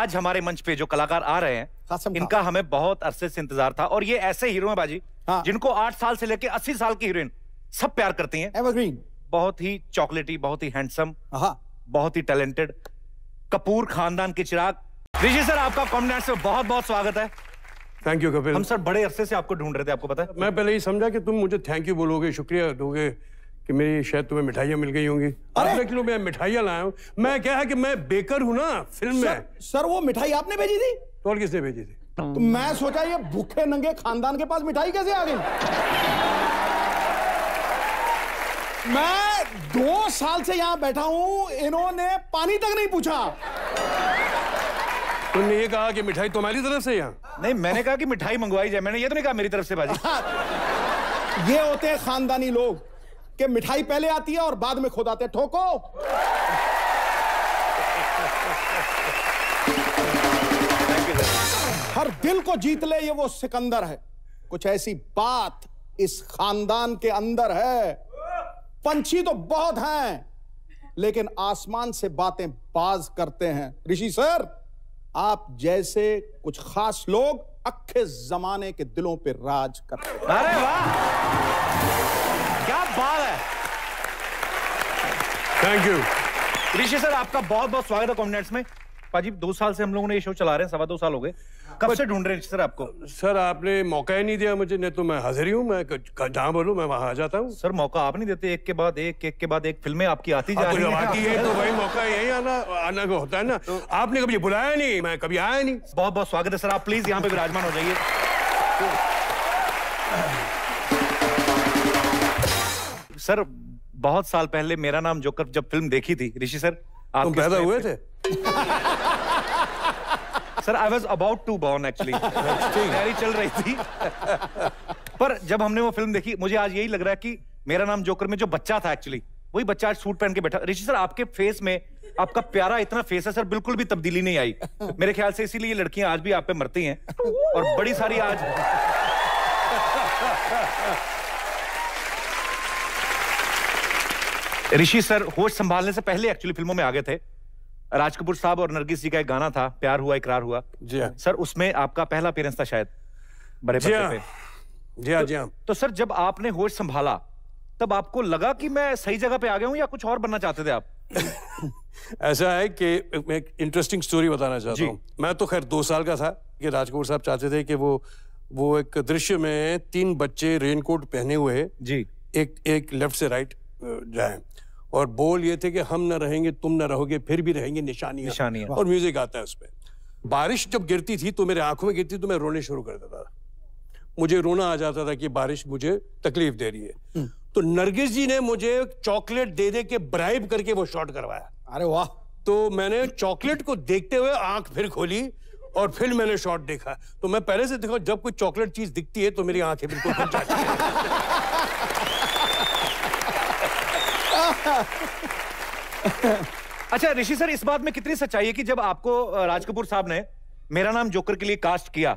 आज हमारे मंच पे जो कलाकार आ रहे हैं इनका हमें बहुत अरसे से इंतजार था और ये ऐसे हीरो हैं बाजी हाँ। जिनको आठ साल से लेके अस्सी साल की हीरोइन सब प्यार करती हैं एवरग्रीन बहुत ही चॉकलेटी बहुत ही हैंडसम हाँ। बहुत ही टैलेंटेड कपूर खानदान के चिराग ऋषि सर आपका कॉमेंट से बहुत बहुत स्वागत है थैंक यू कपिल हम सर बड़े अरसे से आपको ढूंढ रहे थे आपको पता है मैं पहले ही समझा कि तुम मुझे थैंक यू बोलोगे शुक्रिया दोगे कि मेरी शायद तुम्हें मिठाइयाँ मिल गई होंगी अरे किलो मैं मिठाइयाँ लाया हूँ मैं क्या है कि मैं बेकर हूँ ना फिल्म सर, में सर वो मिठाई आपने भेजी थी तो और किसने भेजी थी तो मैं सोचा ये भूखे नंगे खानदान के पास मिठाई कैसे आ गई मैं दो साल से यहाँ बैठा हूँ इन्होंने पानी तक नहीं पूछा तुमने ये कहा कि मिठाई तुम्हारी तरफ से यहाँ नहीं मैंने कहा कि मिठाई मंगवाई जाए मैंने ये तो नहीं कहा मेरी तरफ से बाजी ये होते हैं खानदानी लोग कि मिठाई पहले आती है और बाद में खुद आते ठोको हर दिल को जीत ले ये वो सिकंदर है कुछ ऐसी बात इस खानदान के अंदर है पंछी तो बहुत हैं लेकिन आसमान से बातें बाज करते हैं ऋषि सर आप जैसे कुछ खास लोग अखे जमाने के दिलों पे राज करते हैं अरे वाह क्या बात है थैंक यू ऋषि सर आपका बहुत बहुत स्वागत है कॉन्फिडेंस में पाजी दो साल से हम लोगों ने ये शो चला रहे हैं सवा दो साल हो गए कब से ढूंढ रहे हैं सर आपको सर आपने मौका ही नहीं दिया मुझे नहीं तो मैं हाजिर हूँ मैं जहाँ बोलूँ मैं वहाँ आ जाता हूँ सर मौका आप नहीं देते एक के बाद एक एक के बाद एक फिल्में आपकी आती जा हाँ, रही है तो वही मौका यही आना आना को होता है ना तो... आपने कभी बुलाया नहीं मैं कभी आया नहीं बहुत बहुत स्वागत है सर आप प्लीज यहाँ पे विराजमान हो जाइए तो- सर बहुत साल पहले मेरा नाम जोकर जब फिल्म देखी थी ऋषि सर आप तुम पैदा हुए थे sir I was about to born actually तैयारी चल रही थी पर जब हमने वो फिल्म देखी मुझे आज यही लग रहा है कि मेरा नाम जोकर में जो बच्चा था एक्चुअली वही बच्चा आज सूट पहन के बैठा ऋषि सर आपके फेस में आपका प्यारा इतना फेस है सर बिल्कुल भी तब्दीली नहीं आई मेरे ख्याल से इसीलिए लड़कियां आज भी आप पे मरती हैं और बड़ी सारी आज ऋषि सर होश संभालने से पहले एक्चुअली फिल्मों में आ गए थे राज कपूर साहब और नरगिस जी का एक गाना था प्यार हुआ इकरार हुआ जी हाँ सर उसमें आपका पहला अपीयरेंस था शायद बड़े जी हाँ जी हाँ तो, जी हाँ। तो सर जब आपने होश संभाला तब आपको लगा कि मैं सही जगह पे आ गया हूँ या कुछ और बनना चाहते थे आप ऐसा है कि मैं एक इंटरेस्टिंग स्टोरी बताना चाहता हूँ मैं तो खैर दो साल का था कि राज कपूर साहब चाहते थे कि वो वो एक दृश्य में तीन बच्चे रेनकोट पहने हुए जी एक एक लेफ्ट से राइट जाए और बोल ये थे कि हम ना रहेंगे तुम ना रहोगे फिर भी रहेंगे निशानी निशानी और म्यूजिक आता है उसमें बारिश जब गिरती थी तो मेरे आंखों में गिरती तो मैं रोने शुरू कर देता था मुझे रोना आ जाता था कि बारिश मुझे तकलीफ दे रही है हम्म। तो नरगिस जी ने मुझे चॉकलेट दे दे के ब्राइब करके वो शॉट करवाया अरे वाह तो मैंने चॉकलेट को देखते हुए आंख फिर खोली और फिर मैंने शॉट देखा तो मैं पहले से देखा जब कोई चॉकलेट चीज दिखती है तो मेरी आंखें बिल्कुल अच्छा ऋषि सर इस बात में कितनी सच्चाई है कि जब आपको राज कपूर साहब ने मेरा नाम जोकर के लिए कास्ट किया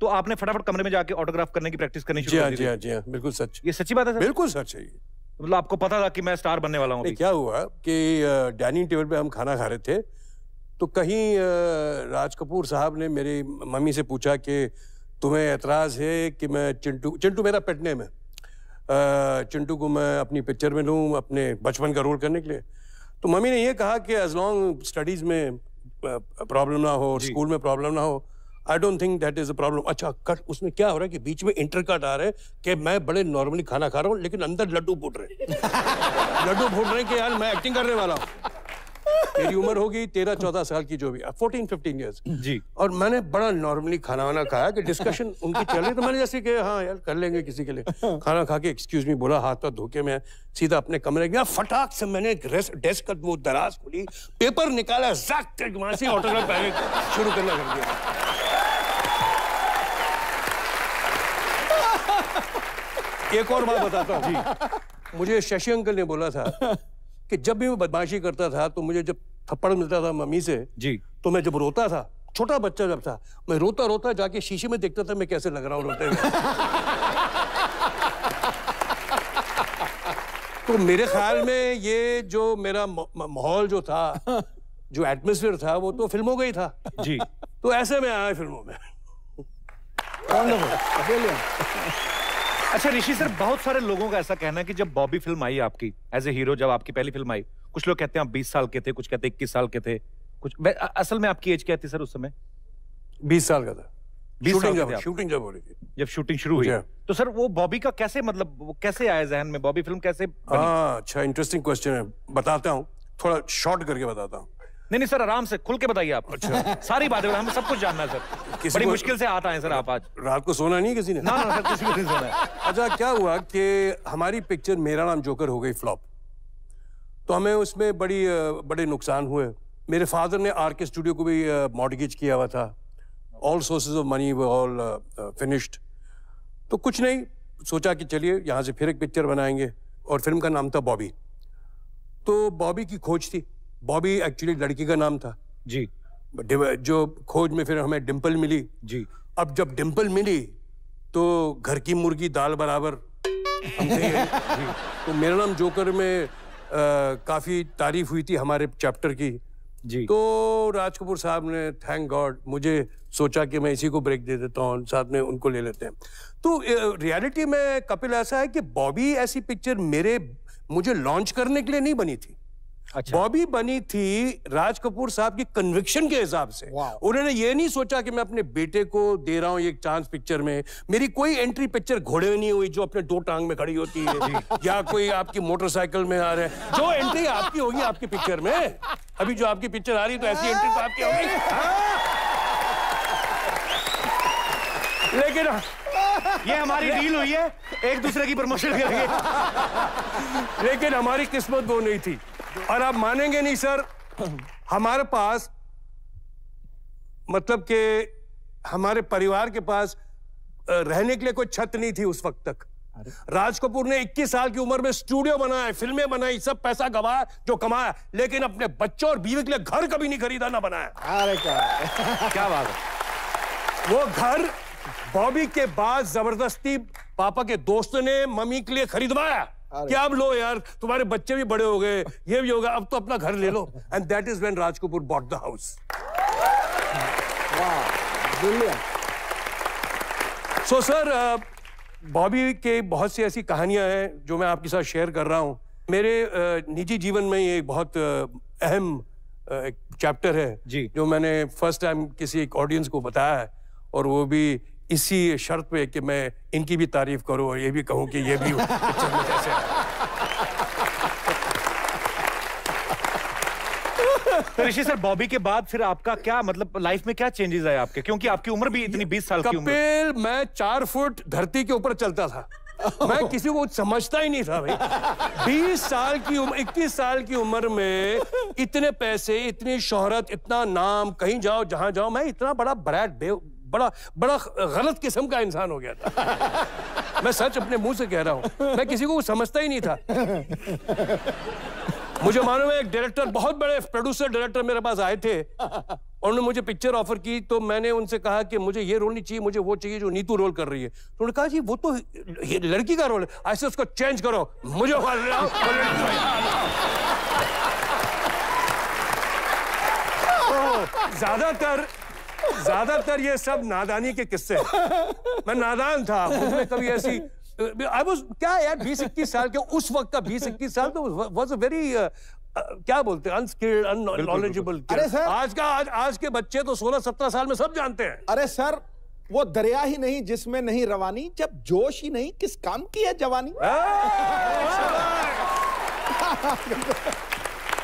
तो आपने फटाफट कमरे में जाके ऑटोग्राफ करने की प्रैक्टिस करनी शुरू कर हाँ, दी जी हाँ जी हाँ, बिल्कुल सच ये सच्ची बात है सर बिल्कुल सच है मतलब आपको पता था कि मैं स्टार बनने वाला हूँ क्या हुआ कि डाइनिंग टेबल पे हम खाना खा रहे थे तो कहीं राज कपूर साहब ने मेरी मम्मी से पूछा कि तुम्हें एतराज़ है कि मैं चिंटू चिंटू मेरा पेटने में चिंटू को मैं अपनी पिक्चर में लूँ अपने बचपन का रोल करने के लिए तो मम्मी ने ये कहा कि एज लॉन्ग स्टडीज़ में प्रॉब्लम ना हो स्कूल में प्रॉब्लम ना हो I don't think that is a problem अच्छा कट उसमें क्या हो रहा है कि बीच में इंटर कट आ रहा है कि मैं बड़े नॉर्मली खाना खा रहा हूँ लेकिन अंदर लड्डू फूट रहे लड्डू फूट रहे हैं कि यार मैं एक्टिंग करने वाला हूँ मेरी उम्र होगी तेरह चौदह साल की जो भी फोर्टीन फिफ्टीन ईयर्स जी और मैंने बड़ा नॉर्मली खाना वाना खाया कि डिस्कशन उनकी चल रही तो मैंने जैसे कि हाँ यार कर लेंगे किसी के लिए खाना खा के एक्सक्यूज मी बोला हाथ पर धोखे में सीधा अपने कमरे गया फटाक से मैंने डेस्क का वो दराज खोली पेपर निकाला वहां से ऑटोग्राफ पहले शुरू करना कर दिया एक और बात बताता हूँ मुझे शशि अंकल ने बोला था कि जब भी मैं बदमाशी करता था तो मुझे जब थप्पड़ मिलता था मम्मी से जी तो मैं जब रोता था छोटा बच्चा जब था मैं रोता रोता जाके शीशे में देखता था मैं कैसे लग रहा हूँ रोते हुए तो मेरे ख्याल में ये जो मेरा माहौल जो था जो एटमोसफियर था वो तो फिल्मों का ही था जी तो ऐसे में आया फिल्मों में अच्छा ऋषि सर बहुत सारे लोगों का ऐसा कहना है कि जब बॉबी फिल्म आई आपकी एज ए हीरो जब आपकी पहली फिल्म आई कुछ लोग कहते हैं आप 20 साल के थे कुछ कहते हैं इक्कीस साल के थे कुछ असल में आपकी एज क्या थी सर उस समय बीस साल का था शूटिंग जब शूटिंग जब हो रही थी जब शूटिंग शुरू हुई हाँ। तो सर वो बॉबी का कैसे मतलब वो कैसे आया जहन में बॉबी फिल्म कैसे हाँ, अच्छा इंटरेस्टिंग क्वेश्चन है बताता हूँ थोड़ा शॉर्ट करके बताता हूँ नहीं नहीं सर आराम से खुल के बताइए आप अच्छा सारी बातें हमें सब कुछ जानना है सर बड़ी मुश्किल से आता है सर आप आज रात को सोना नहीं किसी ने ना ना सर किसी को नहीं सोना अच्छा क्या हुआ कि हमारी पिक्चर मेरा नाम जोकर हो गई फ्लॉप तो हमें उसमें बड़ी बड़े नुकसान हुए मेरे फादर ने आर के स्टूडियो को भी मॉडगेज किया हुआ था ऑल सोर्सेज ऑफ मनी वो ऑल फिनिश्ड तो कुछ नहीं सोचा कि चलिए यहाँ से फिर एक पिक्चर बनाएंगे और फिल्म का नाम था बॉबी तो बॉबी की खोज थी बॉबी एक्चुअली लड़की का नाम था जी जो खोज में फिर हमें डिम्पल मिली जी अब जब डिम्पल मिली तो घर की मुर्गी दाल बराबर तो मेरा नाम जोकर में आ, काफी तारीफ हुई थी हमारे चैप्टर की जी तो राज कपूर साहब ने थैंक गॉड मुझे सोचा कि मैं इसी को ब्रेक दे देता हूँ साथ में उनको ले लेते हैं तो रियलिटी में कपिल ऐसा है कि बॉबी ऐसी पिक्चर मेरे मुझे लॉन्च करने के लिए नहीं बनी थी अच्छा। बॉबी बनी थी राज कपूर साहब की कन्विक्शन के हिसाब से उन्होंने ये नहीं सोचा कि मैं अपने बेटे को दे रहा हूँ एक चांस पिक्चर में मेरी कोई एंट्री पिक्चर घोड़े में नहीं हुई जो अपने दो टांग में खड़ी होती है या कोई आपकी मोटरसाइकिल में आ रहे हैं जो एंट्री आपकी होगी आपकी पिक्चर में अभी जो आपकी पिक्चर आ रही है तो ऐसी एंट्री तो आपकी होगी लेकिन ये हमारी डील हुई है एक दूसरे की प्रमोशन करेंगे लेकिन हमारी किस्मत वो नहीं थी और आप मानेंगे नहीं सर हमारे पास मतलब के हमारे परिवार के पास रहने के लिए कोई छत नहीं थी उस वक्त तक राज कपूर ने 21 साल की उम्र में स्टूडियो बनाया फिल्में बनाई सब पैसा गवाया जो कमाया लेकिन अपने बच्चों और बीवी के लिए घर कभी नहीं खरीदा ना बनाया अरे क्या क्या बात है वो घर बॉबी के बाद जबरदस्ती पापा के दोस्त ने मम्मी के लिए खरीदवाया क्या लो यार तुम्हारे बच्चे भी बड़े हो गए ये भी होगा अब तो अपना घर ले लो and that is when Raj Kapoor bought the house so sir Bobby के बहुत सी ऐसी कहानियां हैं जो मैं आपके साथ शेयर कर रहा हूं मेरे uh, निजी जीवन में ये uh, uh, एक बहुत अहम चैप्टर है जी जो मैंने फर्स्ट टाइम किसी एक ऑडियंस को बताया है और वो भी इसी शर्त पे कि मैं इनकी भी तारीफ करूं और ये भी कहूं कि ये भी पिक्चर कैसे तो ऋषि सर बॉबी के बाद फिर आपका क्या मतलब लाइफ में क्या चेंजेस आए आपके क्योंकि आपकी उम्र भी इतनी बीस साल की उम्र मैं चार फुट धरती के ऊपर चलता था मैं किसी को समझता ही नहीं था भाई बीस साल की उम्र इक्कीस साल की उम्र में इतने पैसे इतनी शोहरत इतना नाम कहीं जाओ जहां जाओ मैं इतना बड़ा ब्रैड बड़ा बड़ा गलत किस्म का इंसान हो गया था मैं सच अपने मुंह से कह रहा हूं मैं किसी को समझता ही नहीं था मुझे मालूम है एक डायरेक्टर बहुत बड़े प्रोड्यूसर डायरेक्टर मेरे पास आए थे और उन्होंने मुझे पिक्चर ऑफर की तो मैंने उनसे कहा कि मुझे ये रोल नहीं चाहिए मुझे वो चाहिए जो नीतू रोल कर रही है तो उन्होंने कहा जी वो तो ये लड़की का रोल है ऐसे उसको चेंज करो मुझे तो ज्यादातर ज्यादातर ये सब नादानी के किस्से मैं नादान था उसमें कभी ऐसी आई वाज क्या यार बीस इक्कीस साल के उस वक्त का बीस इक्कीस साल तो वाज अ वेरी क्या बोलते हैं अनस्किल्ड अननॉलेजेबल अरे सर आज का आज आज के बच्चे तो सोलह सत्रह साल में सब जानते हैं अरे सर वो दरिया ही नहीं जिसमें नहीं रवानी जब जोश ही नहीं किस काम की है जवानी हाँ।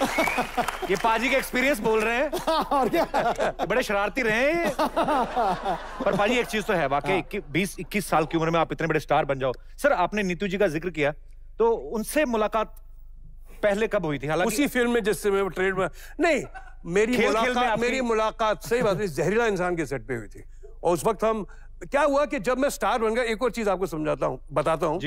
ये पाजी के एक्सपीरियंस बोल रहे हैं हाँ, और क्या बड़े शरारती रहे पर पाजी एक चीज तो है वाकई हाँ। बीस इक्कीस साल की उम्र में आप इतने बड़े स्टार बन जाओ सर आपने नीतू जी का जिक्र किया तो उनसे मुलाकात पहले कब हुई थी हालांकि उसी फिल्म में जिससे मैं ट्रेड में नहीं मेरी खेल, मुलाकात खेल में मेरी मुलाकात सही बात है जहरीला इंसान के सेट पे हुई थी और उस वक्त हम क्या हुआ कि जब मैं स्टार बन गया एक और चीज आपको समझाता हूँ बताता हूँ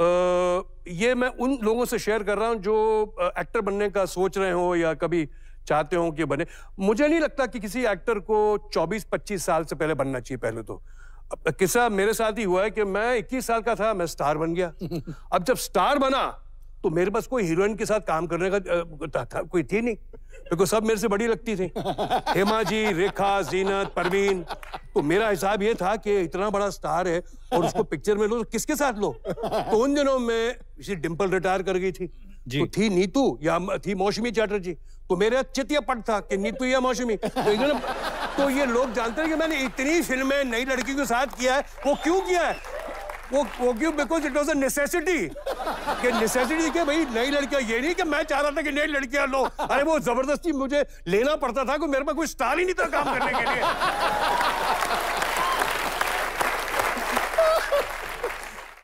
ये मैं उन लोगों से शेयर कर रहा हूँ जो एक्टर बनने का सोच रहे हो या कभी चाहते हो कि बने मुझे नहीं लगता कि किसी एक्टर को 24-25 साल से पहले बनना चाहिए पहले तो किस्सा मेरे साथ ही हुआ है कि मैं 21 साल का था मैं स्टार बन गया अब जब स्टार बना तो मेरे पास कोई हीरोइन के साथ काम करने का था, था, कोई थी नहीं क्योंकि सब मेरे से बड़ी लगती थी हेमा जी रेखा जीनत परवीन तो मेरा हिसाब ये था कि इतना बड़ा स्टार है और उसको पिक्चर में लो तो किसके साथ लो तो उन दिनों में इसी डिम्पल रिटायर कर गई थी जी। तो थी नीतू या थी मौसमी चैटर्जी तो मेरा पट था कि नीतू या मौसमी तो तो ये लोग जानते हैं कि मैंने इतनी फिल्में नई लड़की के साथ किया है वो क्यों किया है वो वो क्यों because it was a necessity कि नेसेसिटी के भाई नई लड़कियां ये नहीं कि मैं चाह रहा था कि नई लड़कियां लो अरे वो जबरदस्ती मुझे लेना पड़ता था कि मेरे पास कोई स्टार ही नहीं था काम करने के लिए